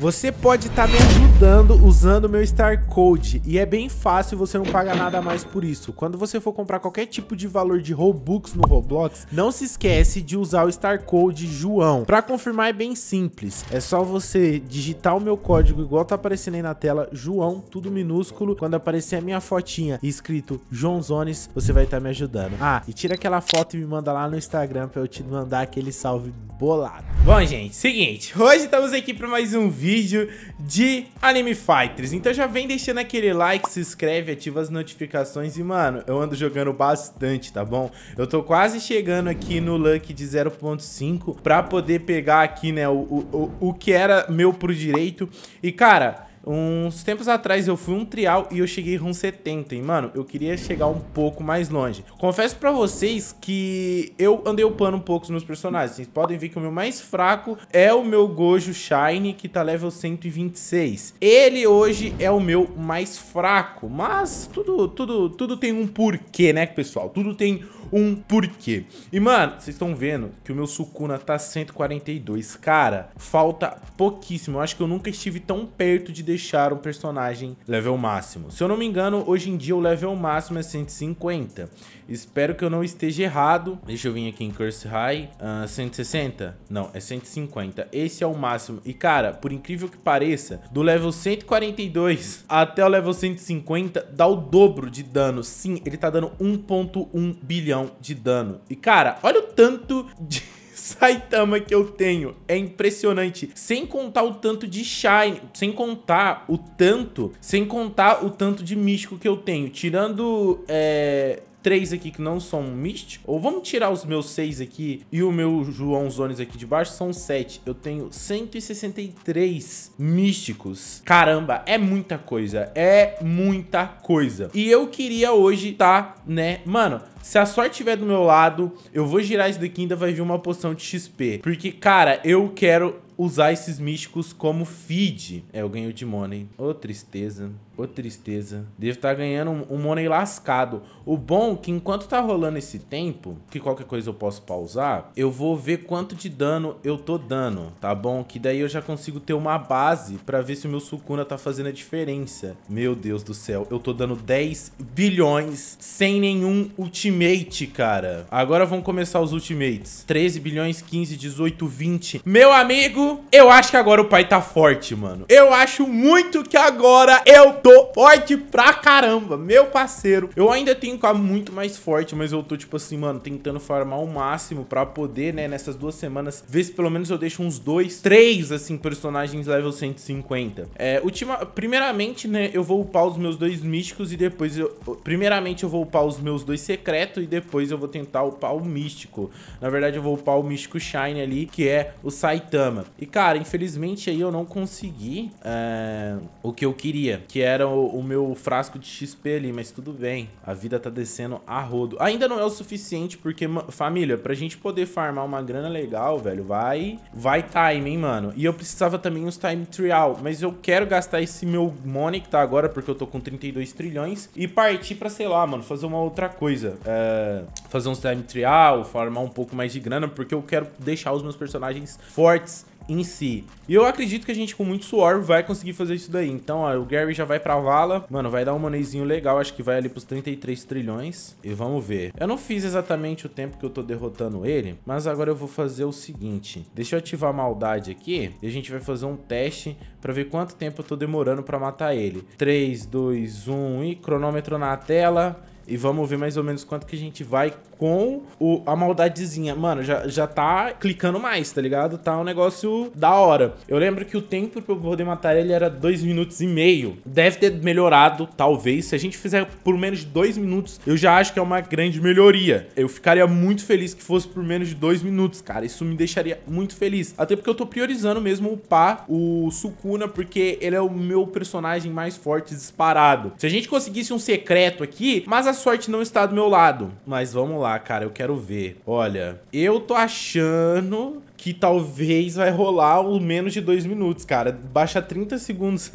Você pode estar tá me ajudando usando o meu Star Code e é bem fácil, você não paga nada mais por isso. Quando você for comprar qualquer tipo de valor de Robux no Roblox, não se esquece de usar o Star Code João. Para confirmar é bem simples, é só você digitar o meu código igual tá aparecendo aí na tela, João, tudo minúsculo. Quando aparecer a minha fotinha escrito Joãozones, você vai estar tá me ajudando. Ah, e tira aquela foto e me manda lá no Instagram para eu te mandar aquele salve bolado. Bom, gente, seguinte, hoje estamos aqui para mais um vídeo vídeo de Anime Fighters. Então já vem deixando aquele like, se inscreve, ativa as notificações e, mano, eu ando jogando bastante, tá bom? Eu tô quase chegando aqui no Luck de 0.5 pra poder pegar aqui, né, o, o, o que era meu pro direito. E, cara... Uns tempos atrás eu fui um trial e eu cheguei com 70, e mano, eu queria chegar um pouco mais longe. Confesso pra vocês que eu andei upando um pouco os meus personagens. Vocês podem ver que o meu mais fraco é o meu Gojo Shine, que tá level 126. Ele hoje é o meu mais fraco, mas tudo, tudo, tudo tem um porquê, né, pessoal? Tudo tem um porquê. E, mano, vocês estão vendo que o meu Sukuna tá 142. Cara, falta pouquíssimo. Eu acho que eu nunca estive tão perto de deixar um personagem level máximo. Se eu não me engano, hoje em dia o level máximo é 150. Espero que eu não esteja errado. Deixa eu vir aqui em Curse High. Uh, ah, 160? Não, é 150. Esse é o máximo. E, cara, por incrível que pareça, do level 142 até o level 150 dá o dobro de dano. Sim, ele tá dando 1.1 bilhão milhão de dano. E, cara, olha o tanto de... Saitama que eu tenho. É impressionante. Sem contar o tanto de Shine, sem contar o tanto, sem contar o tanto de místico que eu tenho. Tirando é, três aqui que não são Mist. Ou vamos tirar os meus seis aqui e o meu João Zones aqui de baixo, são sete. Eu tenho 163 místicos. Caramba, é muita coisa. É muita coisa. E eu queria hoje tá, né? Mano, se a sorte estiver do meu lado, eu vou girar isso daqui e ainda vai vir uma poção de XP. Porque, cara, eu quero usar esses místicos como feed. É, eu ganho de money. Ô, oh, tristeza. Ô, oh, tristeza. Devo estar tá ganhando um, um, money lascado. O bom é que enquanto tá rolando esse tempo, que qualquer coisa eu posso pausar, eu vou ver quanto de dano eu tô dando, tá bom? Que daí eu já consigo ter uma base pra ver se o meu Sukuna tá fazendo a diferença. Meu Deus do céu. Eu tô dando 10 bilhões sem nenhum ultimate, cara. Agora vão começar os ultimates. 13 bilhões, 15, 18, 20. Meu amigo! eu acho que agora o pai tá forte, mano. Eu acho muito que agora eu tô forte pra caramba, meu parceiro. Eu ainda tenho que ficar muito mais forte, mas eu tô, tipo assim, mano, tentando farmar o máximo pra poder, né, nessas duas semanas, ver se pelo menos eu deixo uns dois, três, assim, personagens level 150. É, ultima... Primeiramente, né, eu vou upar os meus dois místicos e depois eu... Primeiramente eu vou upar os meus dois secretos e depois eu vou tentar upar o místico. Na verdade, eu vou upar o místico Shine ali, que é o Saitama. E, cara, infelizmente aí eu não consegui é, o que eu queria, que era o, o, meu frasco de XP ali, mas tudo bem. A vida tá descendo a rodo. Ainda não é o suficiente, porque, família, pra gente poder farmar uma grana legal, velho, vai, vai time, hein, mano. E eu precisava também uns time trial, mas eu quero gastar esse meu money que tá agora, porque eu tô com 32 trilhões, e partir pra, sei lá, mano, fazer uma outra coisa. É, fazer uns time trial, farmar um pouco mais de grana, porque eu quero deixar os meus personagens fortes em si. E eu acredito que a gente, com muito suor, vai conseguir fazer isso daí. Então, ó, o Gary já vai pra vala. Mano, vai dar um moneyzinho legal. Acho que vai ali pros 33 trilhões. E vamos ver. Eu não fiz exatamente o tempo que eu tô derrotando ele, mas agora eu vou fazer o seguinte. Deixa eu ativar a maldade aqui e a gente vai fazer um teste pra ver quanto tempo eu tô demorando pra matar ele. 3, 2, 1 e cronômetro na tela. E vamos ver mais ou menos quanto que a gente vai com o, a maldadezinha. Mano, já, já tá clicando mais, tá ligado? Tá um negócio da hora. Eu lembro que o tempo pra eu poder matar ele era 2 minutos e meio. Deve ter melhorado, talvez. Se a gente fizer por menos de 2 minutos, eu já acho que é uma grande melhoria. Eu ficaria muito feliz que fosse por menos de 2 minutos, cara. Isso me deixaria muito feliz. Até porque eu tô priorizando mesmo o o Sukuna, porque ele é o meu personagem mais forte disparado. Se a gente conseguisse um secreto aqui, mas a sorte não está do meu lado. Mas vamos lá, cara, eu quero ver. Olha, eu tô achando que talvez vai rolar o menos de dois minutos, cara. Baixa 30 segundos.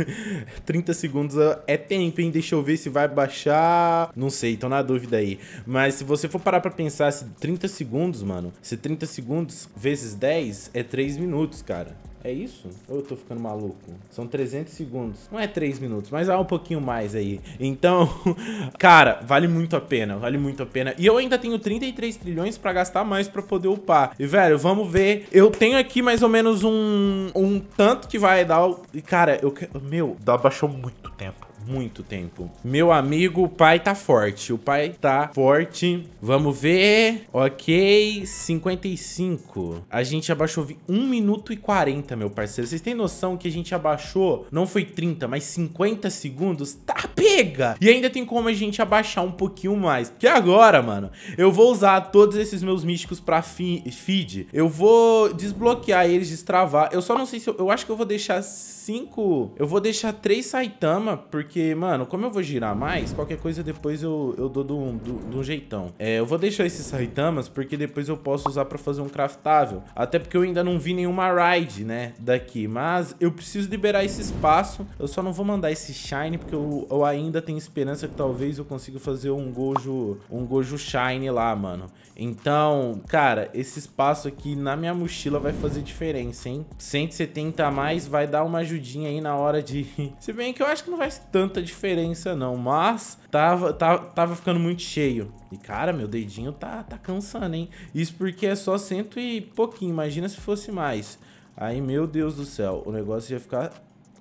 30 segundos é tempo, hein? Deixa eu ver se vai baixar. Não sei, tô na dúvida aí. Mas se você for parar pra pensar, se 30 segundos, mano, se 30 segundos vezes 10 é 3 minutos, cara. É isso? Ou eu tô ficando maluco? São 300 segundos. Não é 3 minutos, mas há um pouquinho mais aí. Então, cara, vale muito a pena. Vale muito a pena. E eu ainda tenho 33 trilhões pra gastar mais pra poder upar. E, velho, vamos ver. Eu tenho aqui mais ou menos um, um tanto que vai dar... E, cara, eu... Meu, baixou muito tempo muito tempo. Meu amigo, o pai tá forte. O pai tá forte. Vamos ver. Ok, 55. A gente abaixou 1 minuto e 40, meu parceiro. Vocês têm noção que a gente abaixou, não foi 30, mas 50 segundos? Tá, pega! E ainda tem como a gente abaixar um pouquinho mais. Porque agora, mano, eu vou usar todos esses meus místicos pra fi feed. Eu vou desbloquear eles, destravar. Eu só não sei se... Eu, eu acho que eu vou deixar 5... Eu vou deixar 3 Saitama, porque porque, mano, como eu vou girar mais, qualquer coisa depois eu, eu dou de um, do um jeitão. É, eu vou deixar esses Saitamas, porque depois eu posso usar pra fazer um craftável. Até porque eu ainda não vi nenhuma ride, né, daqui. Mas eu preciso liberar esse espaço. Eu só não vou mandar esse Shine, porque eu, eu ainda tenho esperança que talvez eu consiga fazer um Gojo, um Gojo Shine lá, mano. Então, cara, esse espaço aqui na minha mochila vai fazer diferença, hein? 170 a mais vai dar uma ajudinha aí na hora de... Se bem que eu acho que não vai tanto tanta diferença não, mas tava, tava, tava ficando muito cheio. E cara, meu dedinho tá, tá cansando, hein? Isso porque é só cento e pouquinho, imagina se fosse mais. Aí, meu Deus do céu, o negócio ia ficar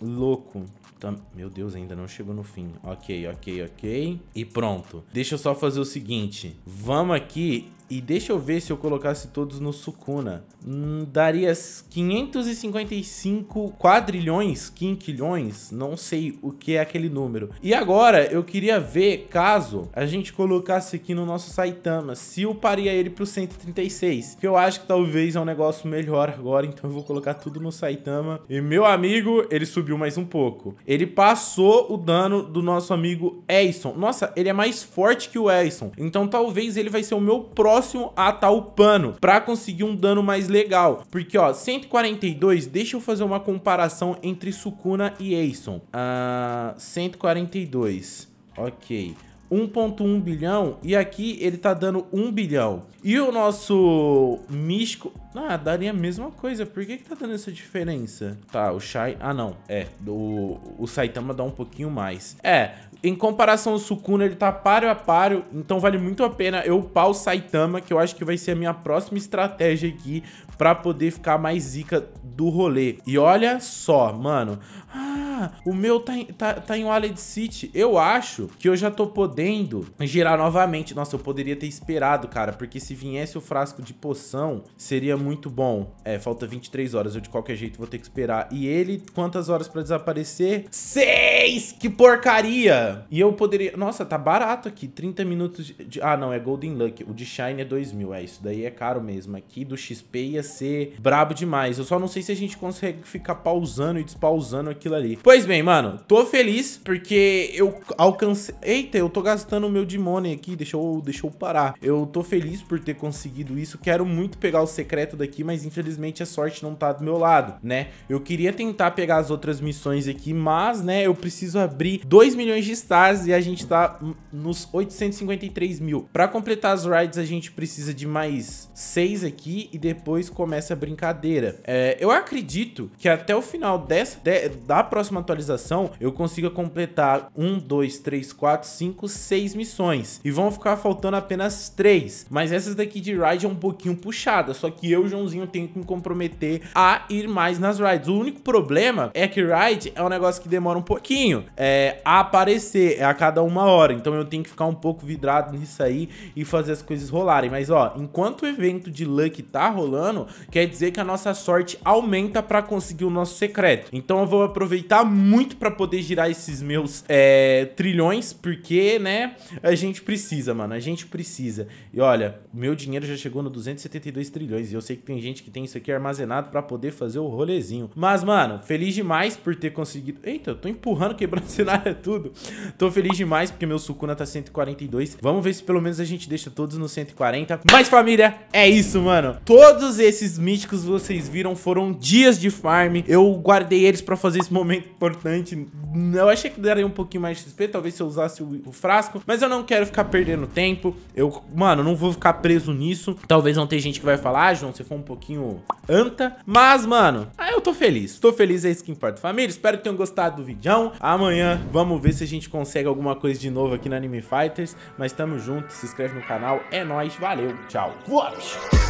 louco. Tá, meu Deus, ainda não chegou no fim. Ok, ok, ok. E pronto. Deixa eu só fazer o seguinte. Vamos aqui e deixa eu ver se eu colocasse todos no Sukuna. Hum, daria 555 quadrilhões, quinquilhões, não sei o que é aquele número. E agora eu queria ver caso a gente colocasse aqui no nosso Saitama, se eu paria ele pro 136, que eu acho que talvez é um negócio melhor agora, então eu vou colocar tudo no Saitama. E meu amigo, ele subiu mais um pouco. Ele passou o dano do nosso amigo Eison. Nossa, ele é mais forte que o Eison, então talvez ele vai ser o meu próximo próximo a tal pano para conseguir um dano mais legal. Porque, ó, 142, deixa eu fazer uma comparação entre Sukuna e Aeson Ah, 142, ok. 1.1 bilhão e aqui ele tá dando 1 bilhão. E o nosso Místico... Ah, daria a mesma coisa. Por que que tá dando essa diferença? Tá, o Shai... Ah, não. É, o, o Saitama dá um pouquinho mais. É, em comparação ao Sukuna, ele tá páreo a páreo, então vale muito a pena eu upar o Saitama, que eu acho que vai ser a minha próxima estratégia aqui pra poder ficar mais zica do rolê. E olha só, mano... Ah, o meu tá em, tá, tá em Wallet City. Eu acho que eu já tô podendo girar novamente. Nossa, eu poderia ter esperado, cara, porque se viesse o frasco de poção, seria muito bom. É, falta 23 horas, eu de qualquer jeito vou ter que esperar. E ele, quantas horas pra desaparecer? Seis! Que porcaria! E eu poderia... Nossa, tá barato aqui, 30 minutos de... Ah, não, é Golden Luck. O de Shine é 2 mil, é, isso daí é caro mesmo. Aqui do XP ia ser brabo demais. Eu só não sei se a gente consegue ficar pausando e despausando aquilo ali. Pois Pois bem, mano, tô feliz porque eu alcancei... Eita, eu tô gastando o meu demone aqui, deixa eu, deixa eu parar. Eu tô feliz por ter conseguido isso, quero muito pegar o secreto daqui, mas infelizmente a sorte não tá do meu lado, né? Eu queria tentar pegar as outras missões aqui, mas, né, eu preciso abrir 2 milhões de stars e a gente tá nos 853 mil. Pra completar as rides, a gente precisa de mais 6 aqui e depois começa a brincadeira. É, eu acredito que até o final dessa, de, da próxima atualização, eu consiga completar 1, 2, 3, 4, 5, 6 missões. E vão ficar faltando apenas 3. Mas essas daqui de ride é um pouquinho puxada. Só que eu, Joãozinho, tenho que me comprometer a ir mais nas rides. O único problema é que ride é um negócio que demora um pouquinho é, a aparecer. É a cada uma hora. Então eu tenho que ficar um pouco vidrado nisso aí e fazer as coisas rolarem. Mas ó, enquanto o evento de Luck tá rolando, quer dizer que a nossa sorte aumenta para conseguir o nosso secreto. Então eu vou aproveitar muito para poder girar esses meus é, trilhões, porque, né, a gente precisa, mano, a gente precisa. E olha, meu dinheiro já chegou no 272 trilhões, e eu sei que tem gente que tem isso aqui armazenado para poder fazer o rolezinho. Mas, mano, feliz demais por ter conseguido... Eita, eu tô empurrando, quebrando cenário é tudo. Tô feliz demais porque meu Sukuna tá 142. Vamos ver se pelo menos a gente deixa todos no 140. Mas, família, é isso, mano. Todos esses míticos vocês viram foram dias de farm. Eu guardei eles pra fazer esse momento importante. Eu achei que daria um pouquinho mais de XP, talvez se eu usasse o, o, frasco, mas eu não quero ficar perdendo tempo. Eu, mano, não vou ficar preso nisso. Talvez não tenha gente que vai falar, ah, João, você foi um pouquinho anta. Mas, mano, ah, eu tô feliz. Tô feliz, é isso que importa. Família, espero que tenham gostado do vidão. Amanhã vamos ver se a gente consegue alguma coisa de novo aqui na Anime Fighters. Mas tamo junto, se inscreve no canal. É nóis, valeu, tchau. Uau!